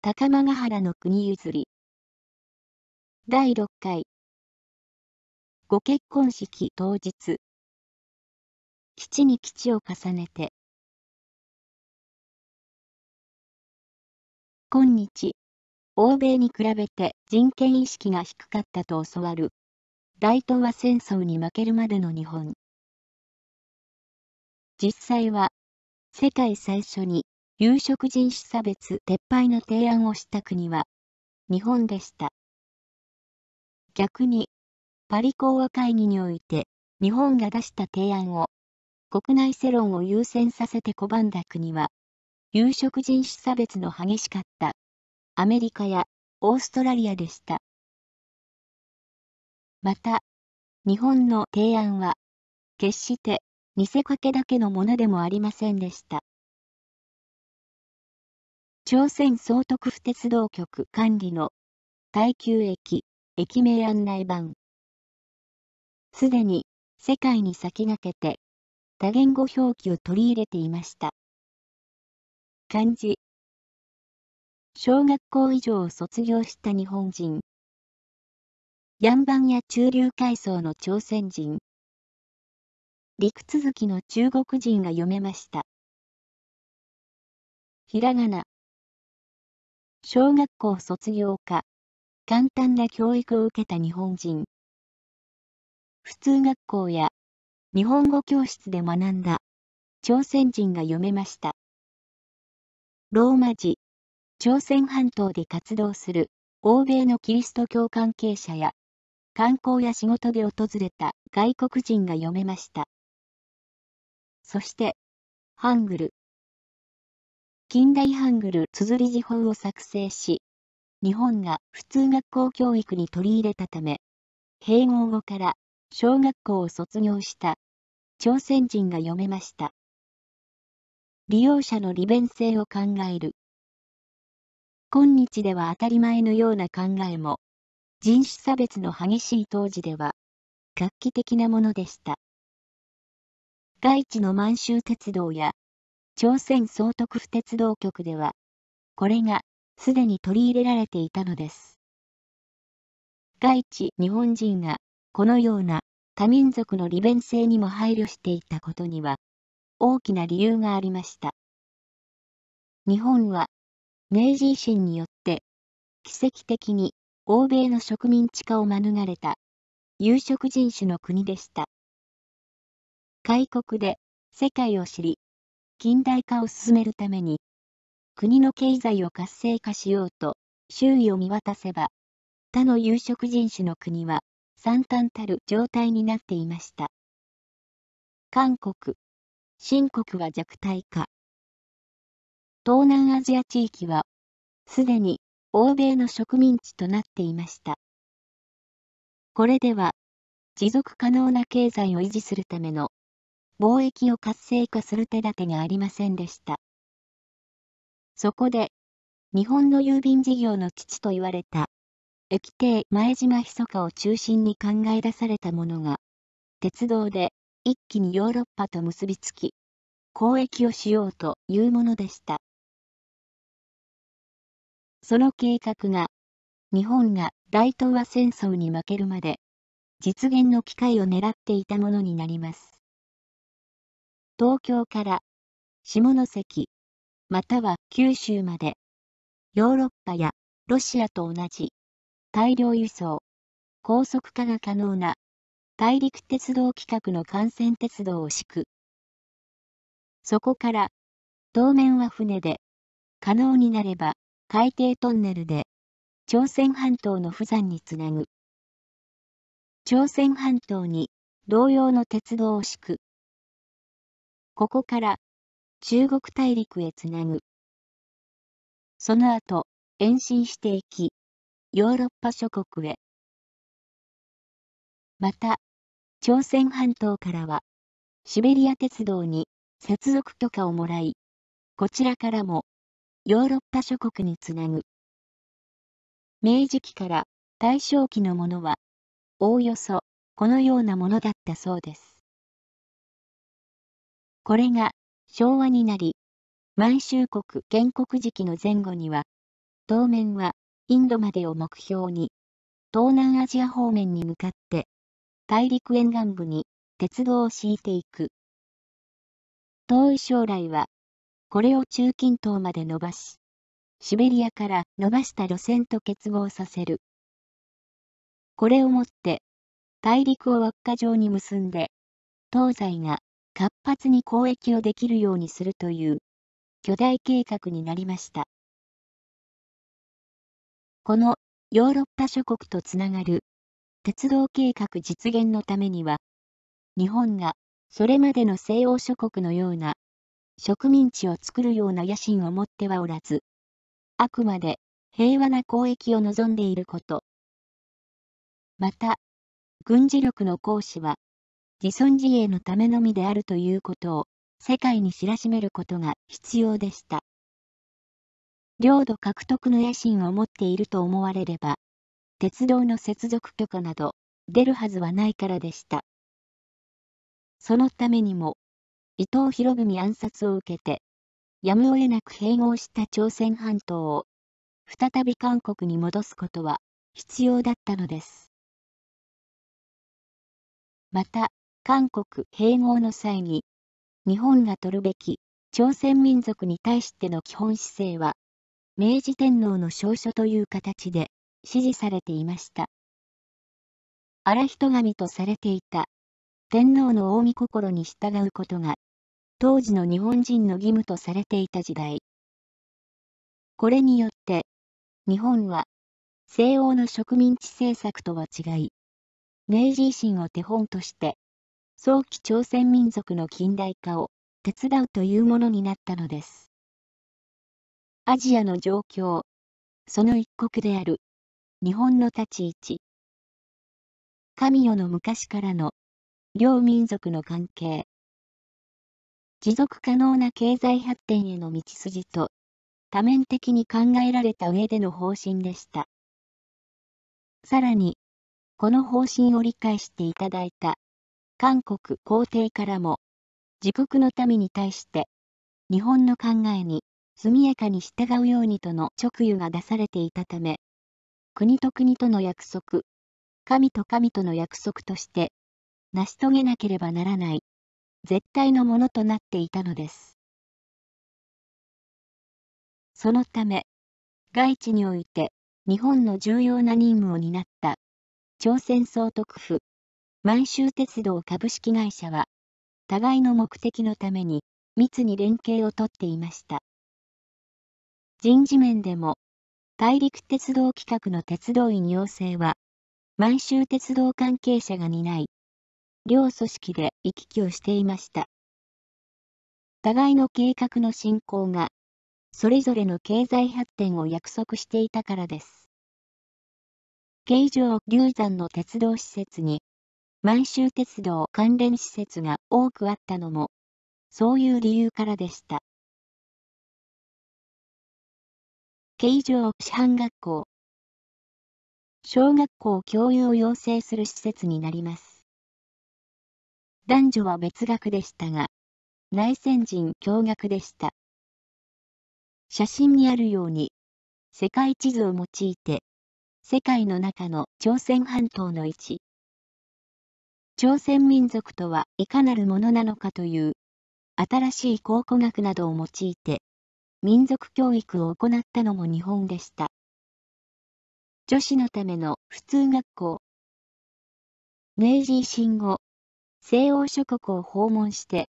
高間ヶ原の国譲り。第6回。ご結婚式当日。基地に基地を重ねて。今日、欧米に比べて人権意識が低かったと教わる。大東亜戦争に負けるまでの日本。実際は、世界最初に有色人種差別撤廃の提案をした国は、日本でした。逆に、パリ講和会議において、日本が出した提案を、国内世論を優先させて拒んだ国は、有色人種差別の激しかった、アメリカやオーストラリアでした。また、日本の提案は、決して、見せかけだけのものでもありませんでした。朝鮮総督府鉄道局管理の耐久駅、駅名案内板。すでに世界に先駆けて多言語表記を取り入れていました。漢字小学校以上を卒業した日本人。ヤンバンや中流階層の朝鮮人。陸続きの中国人が読めました。ひらがな。小学校卒業か、簡単な教育を受けた日本人。普通学校や日本語教室で学んだ朝鮮人が読めました。ローマ字、朝鮮半島で活動する欧米のキリスト教関係者や観光や仕事で訪れた外国人が読めました。そして、ハングル、近代ハングル綴り字法を作成し、日本が普通学校教育に取り入れたため、併合後から小学校を卒業した朝鮮人が読めました。利用者の利便性を考える。今日では当たり前のような考えも、人種差別の激しい当時では、画期的なものでした。外地の満州鉄道や朝鮮総督府鉄道局では、これがすでに取り入れられていたのです。外地日本人がこのような多民族の利便性にも配慮していたことには、大きな理由がありました。日本は、明治維新によって、奇跡的に欧米の植民地化を免れた、有色人種の国でした。開国で世界を知り、近代化を進めるために、国の経済を活性化しようと、周囲を見渡せば、他の有色人種の国は、惨憺たる状態になっていました。韓国、新国は弱体化。東南アジア地域は、すでに欧米の植民地となっていました。これでは、持続可能な経済を維持するための貿易を活性化する手立てがありませんでした。そこで、日本の郵便事業の父と言われた、駅亭前島密かを中心に考え出されたものが、鉄道で一気にヨーロッパと結びつき、交易をしようというものでした。その計画が、日本が大東亜戦争に負けるまで、実現の機会を狙っていたものになります。東京から下関、または九州まで、ヨーロッパやロシアと同じ、大量輸送、高速化が可能な、大陸鉄道規格の幹線鉄道を敷く。そこから、当面は船で、可能になれば、海底トンネルで、朝鮮半島の釜山につなぐ。朝鮮半島に、同様の鉄道を敷く。ここから中国大陸へつなぐ。その後、延伸していき、ヨーロッパ諸国へ。また、朝鮮半島からは、シベリア鉄道に接続許可をもらい、こちらからもヨーロッパ諸国につなぐ。明治期から大正期のものは、おおよそこのようなものだったそうです。これが昭和になり、満州国建国時期の前後には、当面はインドまでを目標に、東南アジア方面に向かって、大陸沿岸部に鉄道を敷いていく。遠い将来は、これを中近東まで伸ばし、シベリアから伸ばした路線と結合させる。これをもって、大陸を輪っか状に結んで、東西が活発に交易をできるようにするという巨大計画になりました。このヨーロッパ諸国とつながる鉄道計画実現のためには、日本がそれまでの西欧諸国のような植民地を作るような野心を持ってはおらず、あくまで平和な交易を望んでいること。また、軍事力の行使は、自尊自衛のためのみであるということを世界に知らしめることが必要でした。領土獲得の野心を持っていると思われれば、鉄道の接続許可など出るはずはないからでした。そのためにも、伊藤博文暗殺を受けて、やむを得なく併合した朝鮮半島を、再び韓国に戻すことは必要だったのです。また、韓国併合の際に、日本が取るべき朝鮮民族に対しての基本姿勢は、明治天皇の証書という形で支持されていました。荒人神とされていた天皇の大御心に従うことが、当時の日本人の義務とされていた時代。これによって、日本は、西欧の植民地政策とは違い、明治維新を手本として、早期朝鮮民族の近代化を手伝うというものになったのです。アジアの状況、その一国である、日本の立ち位置。神代の昔からの、両民族の関係。持続可能な経済発展への道筋と、多面的に考えられた上での方針でした。さらに、この方針を理解していただいた韓国皇帝からも、自国の民に対して、日本の考えに速やかに従うようにとの直輸が出されていたため、国と国との約束、神と神との約束として、成し遂げなければならない、絶対のものとなっていたのです。そのため、外地において、日本の重要な任務を担った、朝鮮総督府、満州鉄道株式会社は、互いの目的のために密に連携をとっていました。人事面でも、大陸鉄道企画の鉄道員要請は、満州鉄道関係者が担い、両組織で行き来をしていました。互いの計画の進行が、それぞれの経済発展を約束していたからです。京状流山の鉄道施設に、満州鉄道関連施設が多くあったのも、そういう理由からでした。形状師範学校小学校教諭を養成する施設になります。男女は別学でしたが、内戦人共学でした。写真にあるように、世界地図を用いて、世界の中の朝鮮半島の位置、朝鮮民族とはいかなるものなのかという、新しい考古学などを用いて、民族教育を行ったのも日本でした。女子のための普通学校。明治維新後、西欧諸国を訪問して、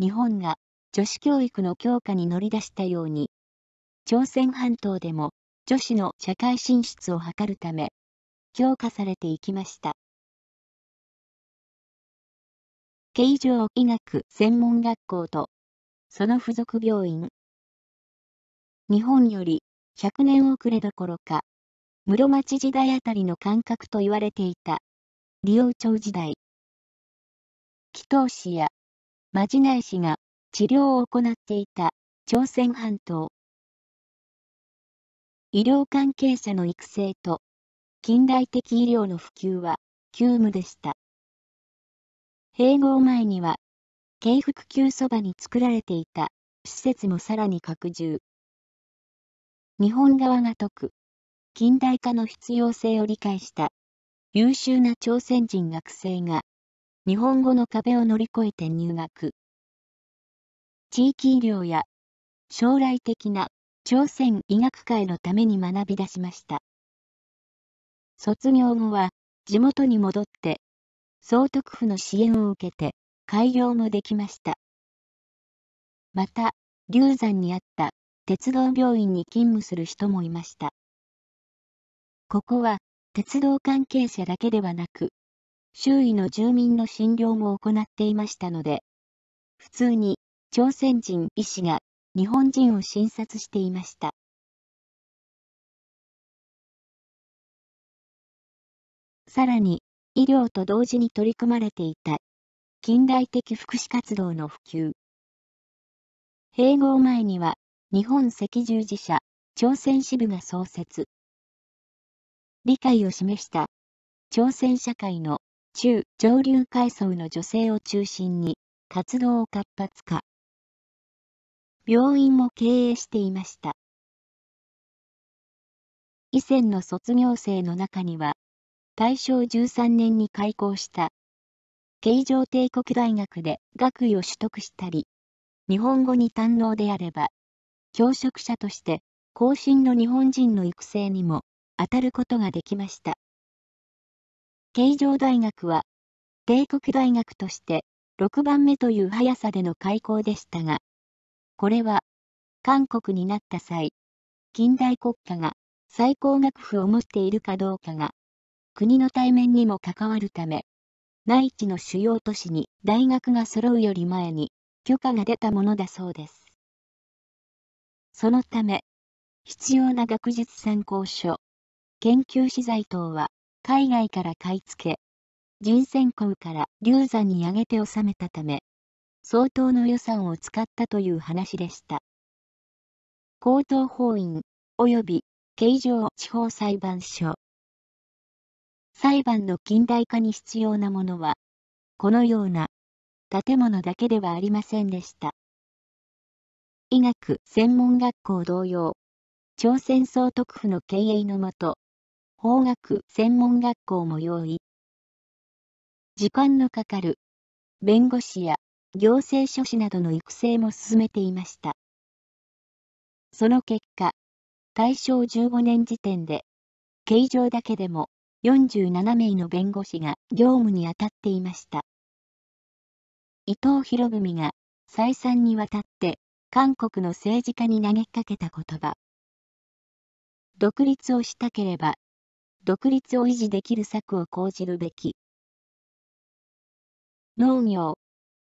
日本が女子教育の強化に乗り出したように、朝鮮半島でも女子の社会進出を図るため、強化されていきました。形状医学専門学校と、その附属病院。日本より100年遅れどころか、室町時代あたりの感覚と言われていた、利王朝時代。祈祷師や、まじない師が治療を行っていた朝鮮半島。医療関係者の育成と、近代的医療の普及は、急務でした。併合前には、京福急そばに作られていた施設もさらに拡充。日本側が説く、近代化の必要性を理解した優秀な朝鮮人学生が、日本語の壁を乗り越えて入学。地域医療や将来的な朝鮮医学界のために学び出しました。卒業後は地元に戻って総督府の支援を受けて、開業もできました。また、流山にあった鉄道病院に勤務する人もいました。ここは、鉄道関係者だけではなく、周囲の住民の診療も行っていましたので、普通に朝鮮人医師が日本人を診察していました。さらに、医療と同時に取り組まれていた。近代的福祉活動の普及。併合前には、日本赤十字社、朝鮮支部が創設。理解を示した。朝鮮社会の中上流階層の女性を中心に活動を活発化。病院も経営していました。以前の卒業生の中には、大正13年に開校した。京城帝国大学で学位を取得したり、日本語に堪能であれば、教職者として後進の日本人の育成にも当たることができました。京城大学は、帝国大学として6番目という速さでの開校でしたが、これは、韓国になった際、近代国家が最高学府を持っているかどうかが国の対面にも関わるため、内地の主要都市に大学が揃うより前に許可が出たものだそうです。そのため、必要な学術参考書、研究資材等は海外から買い付け、人選校から流産に上げて納めたため、相当の予算を使ったという話でした。高等法院及び形状地方裁判所裁判の近代化に必要なものは、このような建物だけではありませんでした。医学専門学校同様、朝鮮総督府の経営のもと、法学専門学校も用意。時間のかかる弁護士や行政書士などの育成も進めていました。その結果、大正15年時点で、形状だけでも47名の弁護士が業務に当たっていました。伊藤博文が再三にわたって韓国の政治家に投げかけた言葉。独立をしたければ、独立を維持できる策を講じるべき。農業、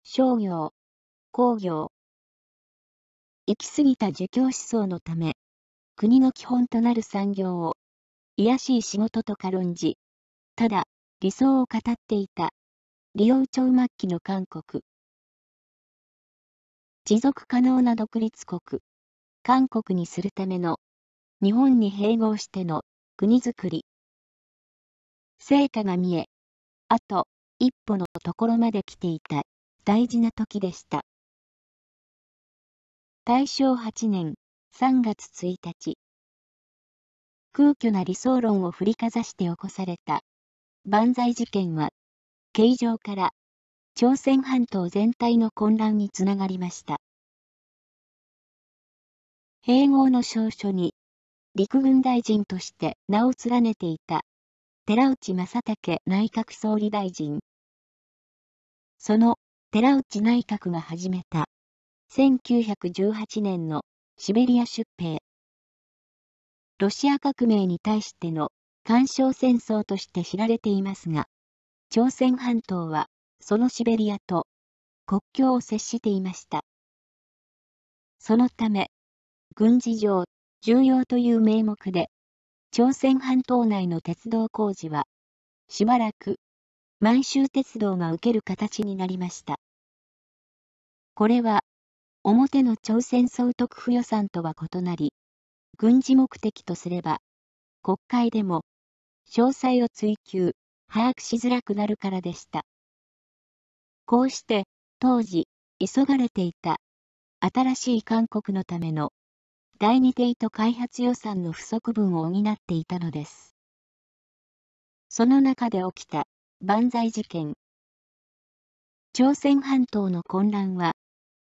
商業、工業。行き過ぎた儒教思想のため、国の基本となる産業を癒やしい仕事と軽んじ、ただ、理想を語っていた。利用超末期の韓国。持続可能な独立国。韓国にするための、日本に併合しての国づくり。成果が見え、あと一歩のところまで来ていた大事な時でした。大正8年3月1日。空虚な理想論を振りかざして起こされた万歳事件は、形状から朝鮮半島全体の混乱につながりました。併合の証書に、陸軍大臣として名を連ねていた、寺内正武内閣総理大臣。その寺内内閣が始めた、1918年のシベリア出兵。ロシア革命に対しての干渉戦争として知られていますが、朝鮮半島はそのシベリアと国境を接していました。そのため、軍事上重要という名目で、朝鮮半島内の鉄道工事は、しばらく満州鉄道が受ける形になりました。これは、表の朝鮮総督府予算とは異なり、軍事目的とすれば、国会でも、詳細を追求、把握しづらくなるからでした。こうして、当時、急がれていた、新しい韓国のための、第二テイト開発予算の不足分を補っていたのです。その中で起きた、万歳事件。朝鮮半島の混乱は、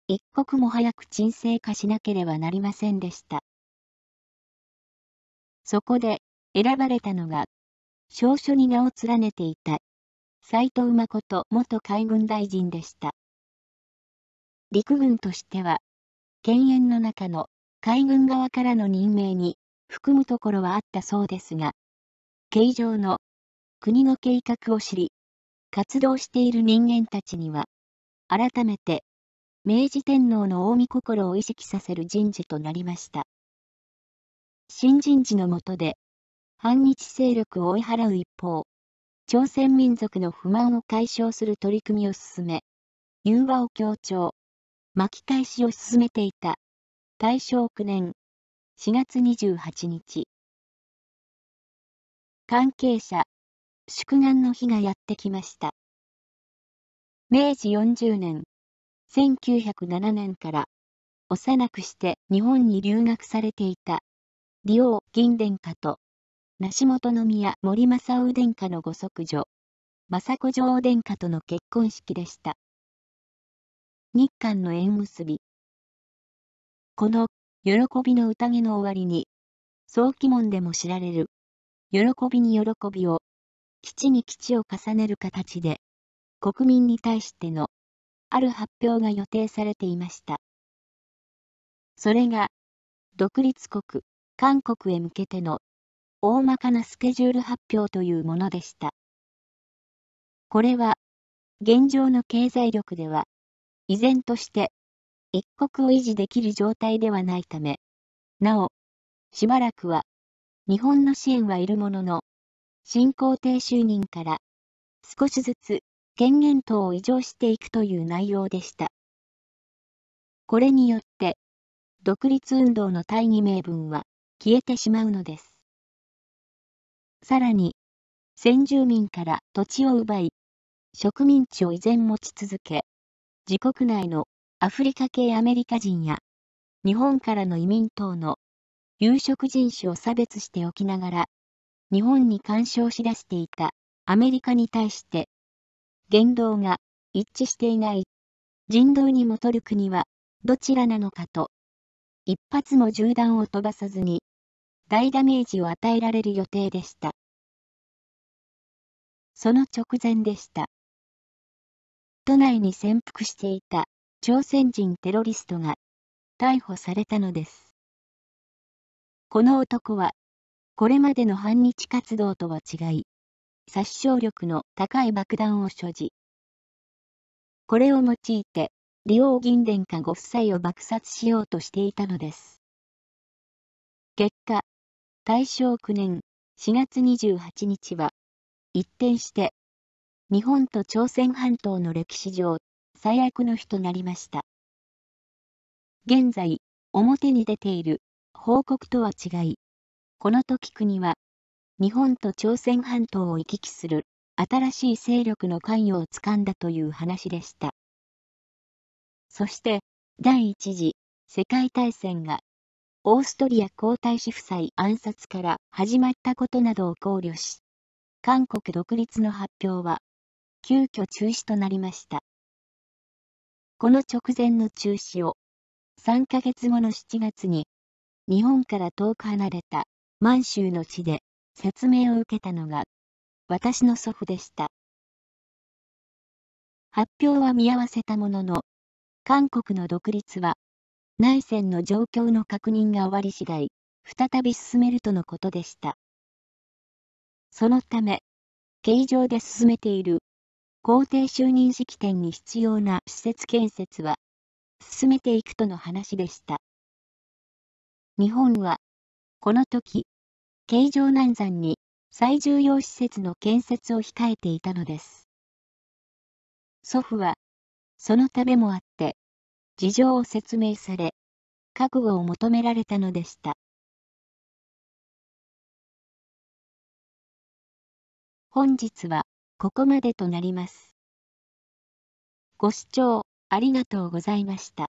一刻も早く沈静化しなければなりませんでした。そこで、選ばれたのが、証書に名を連ねていた、斎藤誠元海軍大臣でした。陸軍としては、犬猿の中の海軍側からの任命に含むところはあったそうですが、形状の国の計画を知り、活動している人間たちには、改めて、明治天皇の大御心を意識させる人事となりました。新人事の下で、反日勢力を追い払う一方、朝鮮民族の不満を解消する取り組みを進め、融和を強調、巻き返しを進めていた。大正9年4月28日。関係者、祝願の日がやってきました。明治40年、1907年から、幼くして日本に留学されていた利王銀殿下と、梨本宮森正夫殿下のご息女、雅子女王殿下との結婚式でした。日韓の縁結び。この、喜びの宴の終わりに、早期門でも知られる、喜びに喜びを、基地に基地を重ねる形で、国民に対しての、ある発表が予定されていました。それが、独立国、韓国へ向けての大まかなスケジュール発表というものでした。これは、現状の経済力では、依然として、一国を維持できる状態ではないため、なお、しばらくは、日本の支援はいるものの、進行停就任から、少しずつ権限等を移譲していくという内容でした。これによって、独立運動の大義名分は、消えてしまうのです。さらに、先住民から土地を奪い、植民地を依然持ち続け、自国内のアフリカ系アメリカ人や、日本からの移民等の有色人種を差別しておきながら、日本に干渉しだしていたアメリカに対して、言動が一致していない人道にも取る国はどちらなのかと一発も銃弾を飛ばさずに、大ダメージを与えられる予定でした。その直前でした。都内に潜伏していた朝鮮人テロリストが逮捕されたのです。この男は、これまでの反日活動とは違い、殺傷力の高い爆弾を所持。これを用いて、リオ銀殿下ご夫妻を爆殺しようとしていたのです。結果、大正9年4月28日は、一転して、日本と朝鮮半島の歴史上、最悪の日となりました。現在、表に出ている報告とは違い、この時国は、日本と朝鮮半島を行き来する新しい勢力の関与をつかんだという話でした。そして、第一次世界大戦がオーストリア皇太子夫妻暗殺から始まったことなどを考慮し、韓国独立の発表は急遽中止となりました。この直前の中止を3ヶ月後の7月に日本から遠く離れた満州の地で説明を受けたのが私の祖父でした。発表は見合わせたものの韓国の独立は、内戦の状況の確認が終わり次第、再び進めるとのことでした。そのため、形状で進めている皇帝就任式典に必要な施設建設は、進めていくとの話でした。日本は、この時、形状南山に最重要施設の建設を控えていたのです。祖父は、そのためもあって、事情を説明され、覚悟を求められたのでした。本日はここまでとなります。ご視聴ありがとうございました。